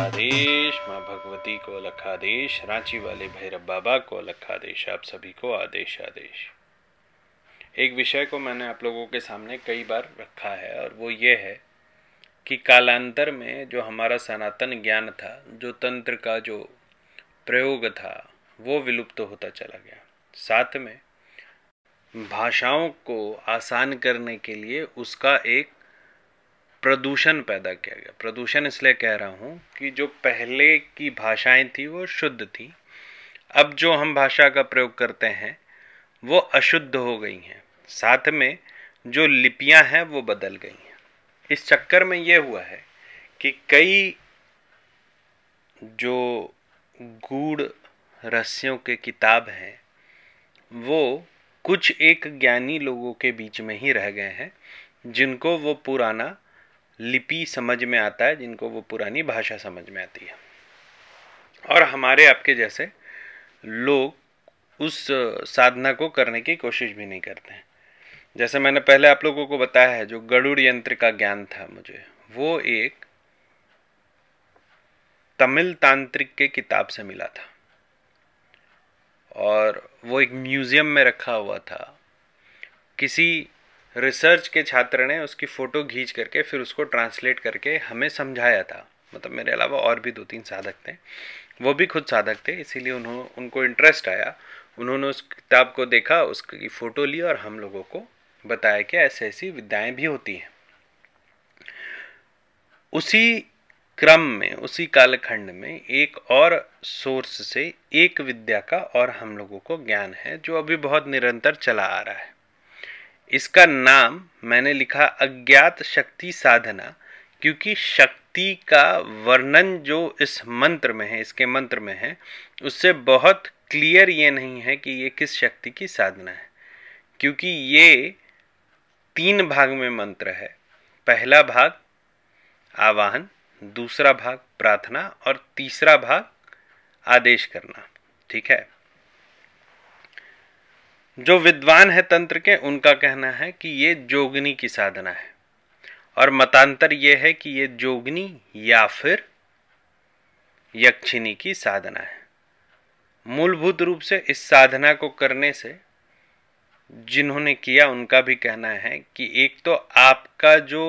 लखादेश माँ भगवती को लखादेश रांची वाले भैरव बाबा को लखादेश आप सभी को आदेश आदेश एक विषय को मैंने आप लोगों के सामने कई बार रखा है और वो ये है कि कालांतर में जो हमारा सनातन ज्ञान था जो तंत्र का जो प्रयोग था वो विलुप्त तो होता चला गया साथ में भाषाओं को आसान करने के लिए उसका एक प्रदूषण पैदा किया गया प्रदूषण इसलिए कह रहा हूँ कि जो पहले की भाषाएं थी वो शुद्ध थी अब जो हम भाषा का प्रयोग करते हैं वो अशुद्ध हो गई हैं साथ में जो लिपियां हैं वो बदल गई हैं इस चक्कर में ये हुआ है कि कई जो गूढ़ रहस्यों के किताब हैं वो कुछ एक ज्ञानी लोगों के बीच में ही रह गए हैं जिनको वो पुराना लिपि समझ में आता है जिनको वो पुरानी भाषा समझ में आती है और हमारे आपके जैसे लोग उस साधना को करने की कोशिश भी नहीं करते हैं जैसे मैंने पहले आप लोगों को बताया है जो गरुड़ यंत्र का ज्ञान था मुझे वो एक तमिल तांत्रिक के किताब से मिला था और वो एक म्यूज़ियम में रखा हुआ था किसी रिसर्च के छात्र ने उसकी फ़ोटो खींच करके फिर उसको ट्रांसलेट करके हमें समझाया था मतलब मेरे अलावा और भी दो तीन साधक थे वो भी खुद साधक थे इसीलिए उन्होंने उनको इंटरेस्ट आया उन्होंने उस किताब को देखा उसकी फ़ोटो ली और हम लोगों को बताया कि ऐसी ऐसी विद्याएं भी होती हैं उसी क्रम में उसी कालखंड में एक और सोर्स से एक विद्या का और हम लोगों को ज्ञान है जो अभी बहुत निरंतर चला आ रहा है इसका नाम मैंने लिखा अज्ञात शक्ति साधना क्योंकि शक्ति का वर्णन जो इस मंत्र में है इसके मंत्र में है उससे बहुत क्लियर ये नहीं है कि ये किस शक्ति की साधना है क्योंकि ये तीन भाग में मंत्र है पहला भाग आवाहन दूसरा भाग प्रार्थना और तीसरा भाग आदेश करना ठीक है जो विद्वान है तंत्र के उनका कहना है कि ये जोगनी की साधना है और मतांतर ये है कि ये जोगनी या फिर यक्षिणी की साधना है मूलभूत रूप से इस साधना को करने से जिन्होंने किया उनका भी कहना है कि एक तो आपका जो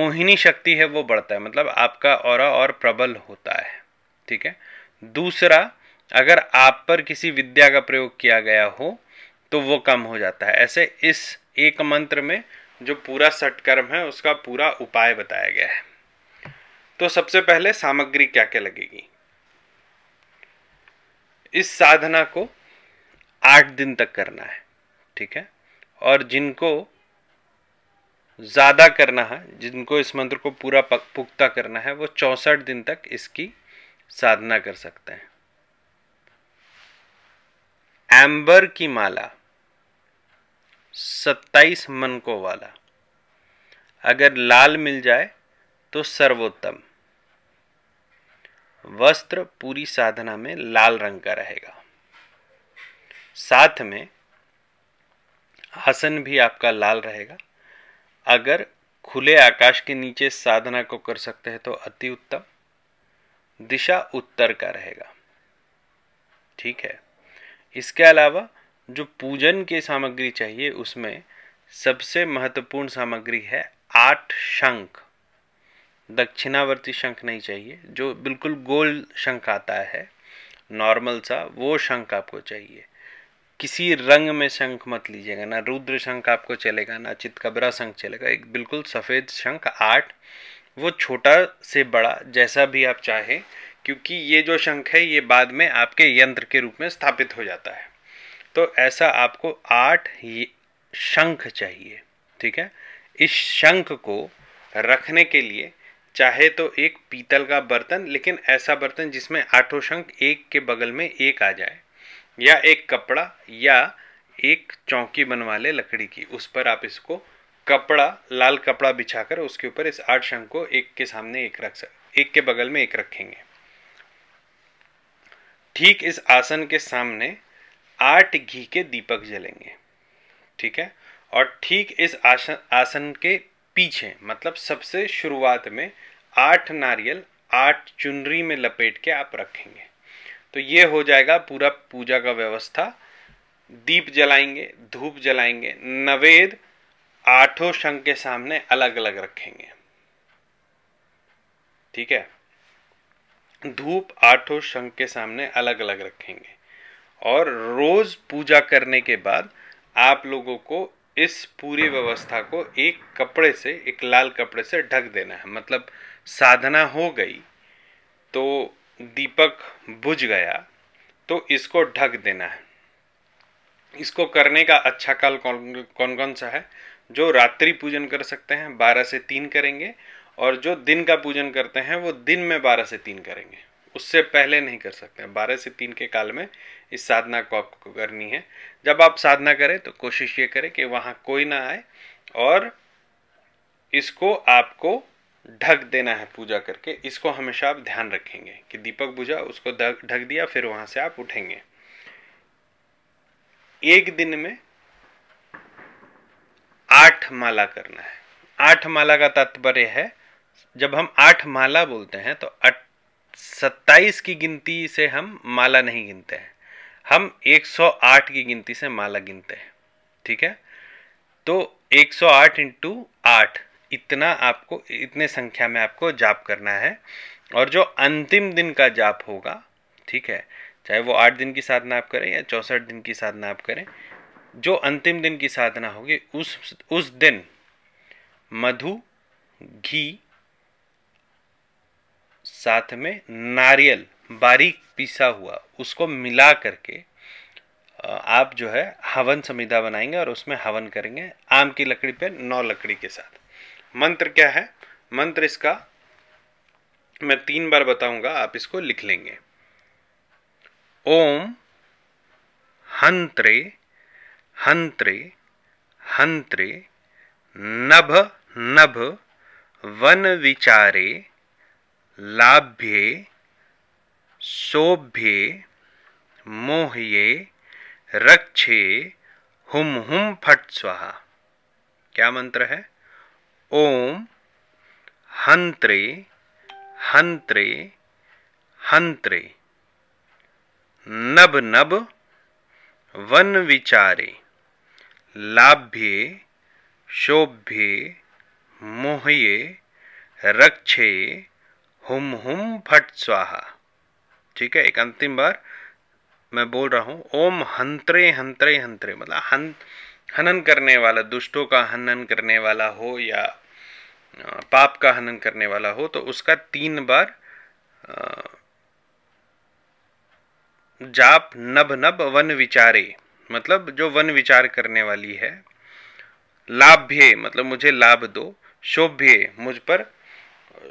मोहिनी शक्ति है वो बढ़ता है मतलब आपका और और प्रबल होता है ठीक है दूसरा अगर आप पर किसी विद्या का प्रयोग किया गया हो तो वो कम हो जाता है ऐसे इस एक मंत्र में जो पूरा सटकर्म है उसका पूरा उपाय बताया गया है तो सबसे पहले सामग्री क्या क्या लगेगी इस साधना को आठ दिन तक करना है ठीक है और जिनको ज़्यादा करना है जिनको इस मंत्र को पूरा पुख्ता करना है वो चौसठ दिन तक इसकी साधना कर सकते हैं एम्बर की माला सत्ताईस मन को वाला अगर लाल मिल जाए तो सर्वोत्तम वस्त्र पूरी साधना में लाल रंग का रहेगा साथ में आसन भी आपका लाल रहेगा अगर खुले आकाश के नीचे साधना को कर सकते हैं तो अति उत्तम दिशा उत्तर का रहेगा ठीक है इसके अलावा जो पूजन के सामग्री चाहिए उसमें सबसे महत्वपूर्ण सामग्री है आठ शंख दक्षिणावर्ती शंख नहीं चाहिए जो बिल्कुल गोल शंख आता है नॉर्मल सा वो शंख आपको चाहिए किसी रंग में शंख मत लीजिएगा ना रुद्र शंख आपको चलेगा ना चितकबरा शंख चलेगा एक बिल्कुल सफ़ेद शंख आठ वो छोटा से बड़ा जैसा भी आप चाहें क्योंकि ये जो शंख है ये बाद में आपके यंत्र के रूप में स्थापित हो जाता है तो ऐसा आपको आठ शंख चाहिए ठीक है इस शंख को रखने के लिए चाहे तो एक पीतल का बर्तन लेकिन ऐसा बर्तन जिसमें आठों शंख एक के बगल में एक आ जाए या एक कपड़ा या एक चौकी बनवा ले लकड़ी की उस पर आप इसको कपड़ा लाल कपड़ा बिछाकर उसके ऊपर इस आठ शंख को एक के सामने एक रख सक एक के बगल में एक रखेंगे ठीक इस आसन के सामने आठ घी के दीपक जलेंगे ठीक है और ठीक इस आसन आसन के पीछे मतलब सबसे शुरुआत में आठ नारियल आठ चुनरी में लपेट के आप रखेंगे तो ये हो जाएगा पूरा पूजा का व्यवस्था दीप जलाएंगे धूप जलाएंगे नवेद आठों शंख के सामने अलग अलग रखेंगे ठीक है धूप आठों शंख के सामने अलग अलग रखेंगे और रोज पूजा करने के बाद आप लोगों को इस पूरी व्यवस्था को एक कपड़े से एक लाल कपड़े से ढक देना है मतलब साधना हो गई तो दीपक बुझ गया तो इसको ढक देना है इसको करने का अच्छा काल कौन कौन, कौन सा है जो रात्रि पूजन कर सकते हैं बारह से तीन करेंगे और जो दिन का पूजन करते हैं वो दिन में बारह से तीन करेंगे उससे पहले नहीं कर सकते हैं बारह से तीन के काल में इस साधना को आपको करनी है जब आप साधना करें तो कोशिश ये करें कि वहाँ कोई ना आए और इसको आपको ढक देना है पूजा करके इसको हमेशा आप ध्यान रखेंगे कि दीपक बुझा उसको ढक दिया फिर वहाँ से आप उठेंगे एक दिन में आठ माला करना है आठ माला का तात्पर्य है जब हम आठ माला बोलते हैं तो सत्ताईस की गिनती से हम माला नहीं गिनते हैं हम 108 की गिनती से माला गिनते हैं ठीक है तो 108 सौ आठ इंटू आठ इतना आपको इतने संख्या में आपको जाप करना है और जो अंतिम दिन का जाप होगा ठीक है चाहे वो आठ दिन की साधना आप करें या चौंसठ दिन की साधना आप करें जो अंतिम दिन की साधना होगी उस उस दिन मधु घी साथ में नारियल बारीक पीसा हुआ उसको मिला करके आप जो है हवन संविधा बनाएंगे और उसमें हवन करेंगे आम की लकड़ी पे नौ लकड़ी के साथ मंत्र क्या है मंत्र इसका मैं तीन बार बताऊंगा आप इसको लिख लेंगे ओम हंत्रे हंत्रे हंत्रे नभ नभ वन विचारे लाभ्ये शोभ्ये मोह्ये रक्षे हुम हुम फट स्वाहा क्या मंत्र है ओम हंत्रे हंत्रे हंत्रे नब नब वन विचारे लाभ्ये शोभ्ये मोह्ये रक्षे हुम हुम फट स्वाहा ठीक है एक अंतिम बार मैं बोल रहा हूँ ओम हंत्रे हंत्रे हंत्रे मतलब हन हनन करने वाला दुष्टों का हनन करने वाला हो या पाप का हनन करने वाला हो तो उसका तीन बार जाप नभ नभ वन विचारे मतलब जो वन विचार करने वाली है लाभ्य मतलब मुझे लाभ दो शोभ्य मुझ पर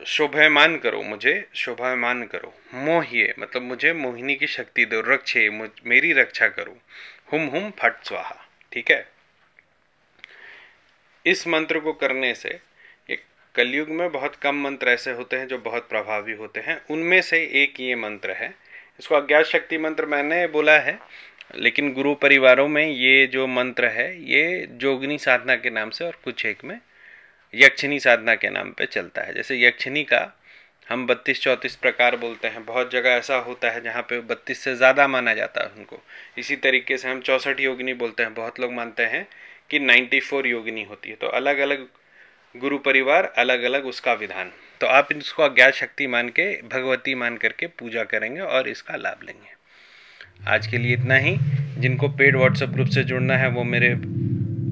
शोभायमान करो मुझे शोभायमान करो मोहिए मतलब मुझे मोहिनी की शक्ति दो रक्षे मेरी रक्षा करो हुम हुम फट स्वाहा ठीक है इस मंत्र को करने से एक कलयुग में बहुत कम मंत्र ऐसे होते हैं जो बहुत प्रभावी होते हैं उनमें से एक ये मंत्र है इसको अज्ञात शक्ति मंत्र मैंने बोला है लेकिन गुरु परिवारों में ये जो मंत्र है ये जोगिनी साधना के नाम से और कुछ एक में यक्षिणी साधना के नाम पे चलता है जैसे यक्षिणी का हम बत्तीस चौंतीस प्रकार बोलते हैं बहुत जगह ऐसा होता है जहाँ पे बत्तीस से ज़्यादा माना जाता है उनको इसी तरीके से हम चौंसठ योगिनी बोलते हैं बहुत लोग मानते हैं कि नाइन्टी फोर योगिनी होती है तो अलग अलग गुरु परिवार अलग अलग उसका विधान तो आप इसको अज्ञात शक्ति मान के भगवती मान करके पूजा करेंगे और इसका लाभ लेंगे आज के लिए इतना ही जिनको पेड व्हाट्सएप ग्रुप से जुड़ना है वो मेरे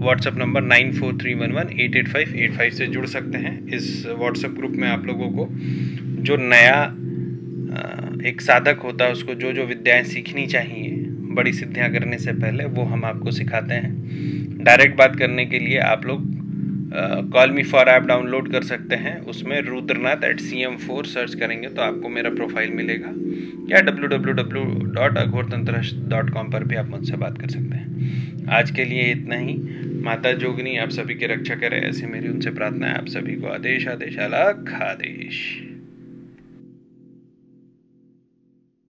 WhatsApp number nine four three one one eight eight five eight five से जुड़ सकते हैं इस व्हाट्सएप ग्रुप में आप लोगों को जो नया एक साधक होता है उसको जो जो विद्याएं सीखनी चाहिए बड़ी सिद्धियां करने से पहले वो हम आपको सिखाते हैं डायरेक्ट बात करने के लिए आप लोग call me for app download कर सकते हैं उसमें Rudranath at C M four search करेंगे तो आपको मेरा प्रोफाइल मिलेगा या W W W dot Aghor Tantra dot com पर भी आप मुझसे बात कर सकते हैं आज के लिए इतना ही माता जोगिनी आप सभी की रक्षा करें ऐसी मेरी उनसे प्रार्थना है आप सभी को आदेश आदेश अलग आदेश